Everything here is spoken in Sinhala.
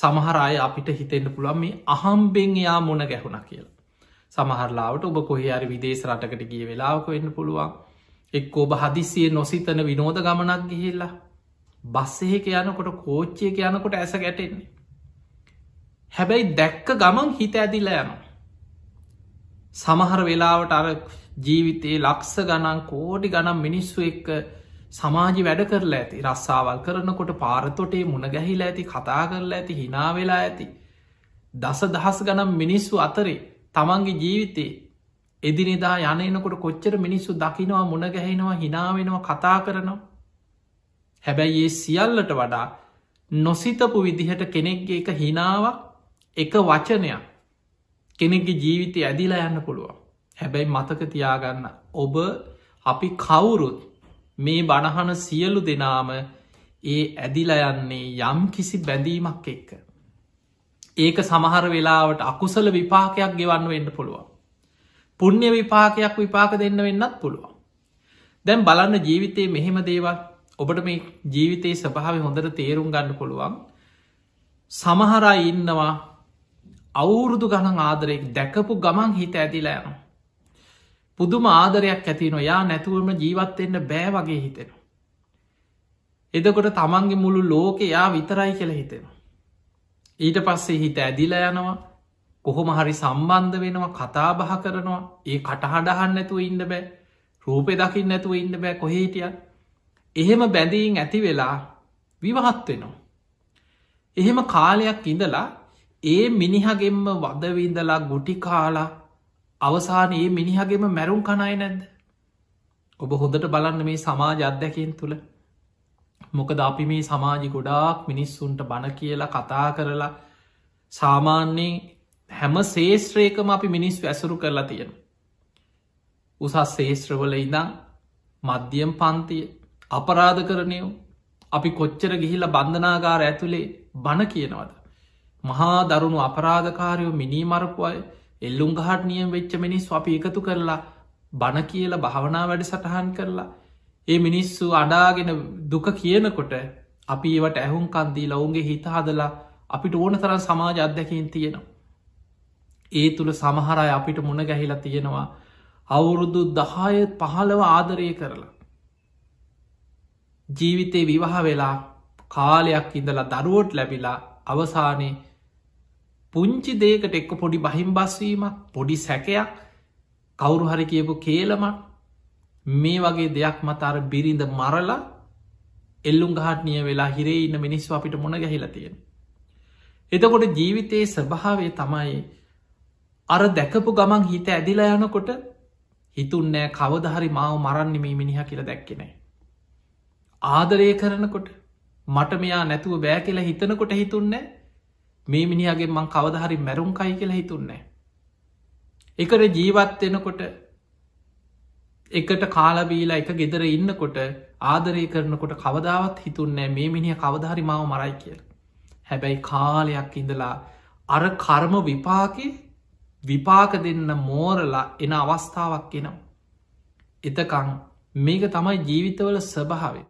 සමහර අය අපිට හිතෙන්ට පුළුවන් මේ අහම්බෙන් එයා මොන ගැහුණ කියලා. සමහරලාට ඔබ කොහරි විදේශ රටකට ගිය වෙලාවක වෙන්න පුළුවන් එක් ඔබ හදිසිය නොසිතන විනෝද ගමනක් ගිහිල්ලා බස්සයක යනකොට කෝච්චයක යනකොට ඇස ගැටෙන්නේ. හැබැයි දැක්ක ගමන් හිත ඇදිල යන. සමහර වෙලාවට අර ජීවිතයේ ලක්ස ගණන් කෝඩි ගනම් මිනිස්සු එක්ක සමාජි වැඩ කරලා ඇති රස්සාවල් කරනකොට පාරතොටේ මුණ ගැහිලා ඇති කතා කරලා ඇති හිනාවෙලා ඇති. දස දහස් ගනම් මිනිස්සු අතරේ තමන්ගේ ජීවිතේ එදිනෙදා යනනකොට කොච්චර මිනිස්සු දකිනවා මුණ ගැහෙනවා හිනාවෙනවා කතා කරනවා. හැබැයි ඒ සියල්ලට වඩා නොසිතපු විදිහට කෙනෙක්ගේ එක හිනාවක් එක වචනයක් කෙනෙක්ගේ ජීවිතය ඇදිලා යන්න පුළුවන්. හැබැයි මතක තියාගන්න ඔබ අපි කවුරුත් මේ බණහන සියලු දෙනාම ඒ ඇදිලයන්නේ යම් කිසි බැඳීමක් එක්ක. ඒක සමහර වෙලාවට අකුසල විපාකයක් ගෙවන්න වෙන්න පුළුවන්. පුුණ්‍ය විපාකයක් විපාක දෙන්න වෙන්නත් පුළුවන්. දැම් බලන්න ජීවිතයේ මෙහෙම දේවල් ඔබට මේ ජීවිතයේ ස්භාව හොඳට තේරුම් ගන්න පුළුවන් සමහරයි ඉන්නවා අවුරුදු ගණන් ආදරෙක් දැකපු ගමන් හිත ඇදිලා යනවා. පුදුම ආදරයක් ඇතින යා නැතුවම ජීවත්වෙන්න බෑ වගේ හිතෙන. එදකොට තමන්ගේ මුළු ලෝක යා විතරයි කියල හිතෙන. ඊට පස්සේ හිත ඇදිල යනවා කොහොම හරි සම්බන්ධ වෙනවා කතාබහ කරනවා ඒ කටහඩහන්න නැතුව ඉන්න බෑ රූපය දකිින් නැතුව ඉන්න බෑ කොහේටිය එහෙම බැඳීන් ඇති වෙලා විවහත් වෙනවා. එහෙම කාලයක් ඉඳලා ඒ මිනිහගෙන්ම වදවිඳලා ගුටි කාලා අවසානයේ මිනිහගේම මැරුම් කණයි නැද්ද ඔබ හොඳට බලන්න මේ සමාජ අත්දැකෙන් තුළ මොකද අපි මේ සමාජි ගොඩාක් මිනිස්සුන්ට බණ කියලා කතා කරලා සාමාන්‍යයෙන් හැම සේෂත්‍රයකම අපි මිනිස් වැසුරු කරලා තියෙන උසස් සේෂත්‍රවල ඉඳං මධ්‍යම් පන්තිය අපරාධ කරනයෝ අපි කොච්චර ගිහිල බන්ධනාගාර ඇතුළේ බණ කියනවද. මහා දරුණු අපරාධකාරයෝ මිනී මරපු අය එල්ලුම් ගහට නියම් වෙච්ච මිනිස් අපි එකතු කරලා බණ කියල භාවනා වැඩ සටහන් කරලා ඒ මිනිස්සු අඩාගෙන දුක කියනකොට අපි ඒවට ඇහුම් කන්දී ලවුන්ගේ හිත හදලා අපිට ඕන තරන් සමාජ අධ්‍යකින් තියෙනවා. ඒ තුළ සමහරයි අපිට මුණ ගැහිලා තියෙනවා අවුරුදු දහය පහළව ආදරය කරලා. ජීවිතේ විවාහ වෙලා කාලයක් ඉඳලා දරුවොත් ලැබිලා අවසානයේ පුංචි දේකට එක්ක පොඩි බහිම් බස්වීමක් පොඩි සැකයක් කවුරු හරි කියපු කේලමක් මේ වගේ දෙයක් මතර බිරිඳ මරලා එල්ලුම් ගහටනිය වෙලා හිරේ ඉන්න මිනිස්සු අපිට මොන ගැහිලා තියෙන. එතකොට ජීවිතයේ ස්භාවය තමයි අර දැකපු ගමන් හිත ඇදිලා යනකොට හිතුන්නෑ කවදහරි මාව මරන්න මේ මිනිහ කියලා දැක්කෙනයි. ආදරය කරනකොට මට මෙයා නැතුව බෑ කියලා හිතනකොට හිතුන්නෑ මේ මිනිහගේ මං කවදහරි මැරුම්කයි කියලා හිතුන්නේ. එකට ජීවත්වෙනකොට එකට කාලබීලා එක ගෙදර ඉන්නකොට ආදරය කරනකොට කවදාවත් හිතුන්නේ මේ මිනිහ කවධහරි මාව මරයි කියල. හැබැයි කාලයක් ඉඳලා අර කර්ම විපාකි විපාක දෙන්න මෝරලා එන අවස්ථාවක් එනම්. එතකං මේක තමයි ජීවිතවල ස්වභාවේ